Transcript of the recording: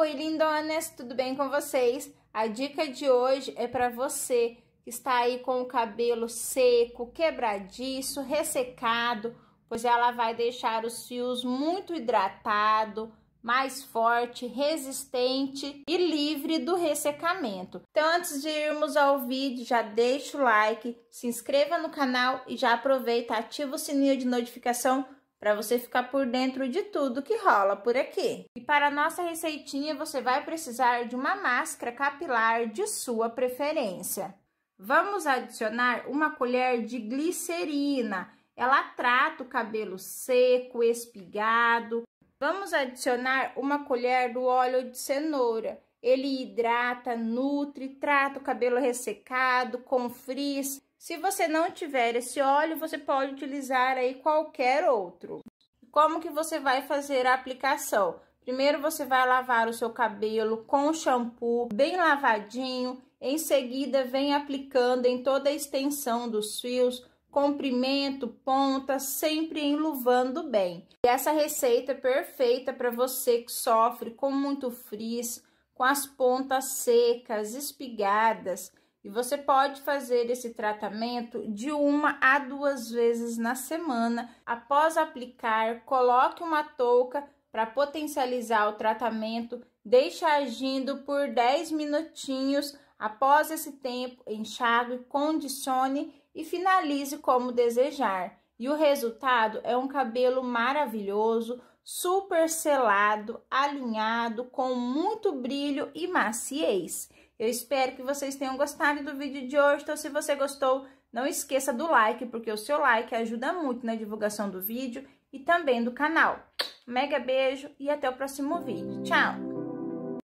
Oi, lindonas, tudo bem com vocês? A dica de hoje é para você que está aí com o cabelo seco, quebradiço, ressecado, pois ela vai deixar os fios muito hidratado, mais forte, resistente e livre do ressecamento. Então, antes de irmos ao vídeo, já deixa o like, se inscreva no canal e já aproveita, ativa o sininho de notificação para você ficar por dentro de tudo que rola por aqui. E para nossa receitinha, você vai precisar de uma máscara capilar de sua preferência. Vamos adicionar uma colher de glicerina. Ela trata o cabelo seco, espigado. Vamos adicionar uma colher do óleo de cenoura. Ele hidrata, nutre, trata o cabelo ressecado, com frizz. Se você não tiver esse óleo, você pode utilizar aí qualquer outro. Como que você vai fazer a aplicação? Primeiro você vai lavar o seu cabelo com shampoo bem lavadinho, em seguida vem aplicando em toda a extensão dos fios, comprimento, ponta, sempre enluvando bem. E essa receita é perfeita para você que sofre com muito frizz, com as pontas secas, espigadas, e você pode fazer esse tratamento de uma a duas vezes na semana. Após aplicar, coloque uma touca para potencializar o tratamento, deixa agindo por 10 minutinhos. Após esse tempo, enxague, condicione e finalize como desejar. E o resultado é um cabelo maravilhoso, super selado, alinhado, com muito brilho e maciez. Eu espero que vocês tenham gostado do vídeo de hoje. Então, se você gostou, não esqueça do like, porque o seu like ajuda muito na divulgação do vídeo e também do canal. Mega beijo e até o próximo vídeo. Tchau!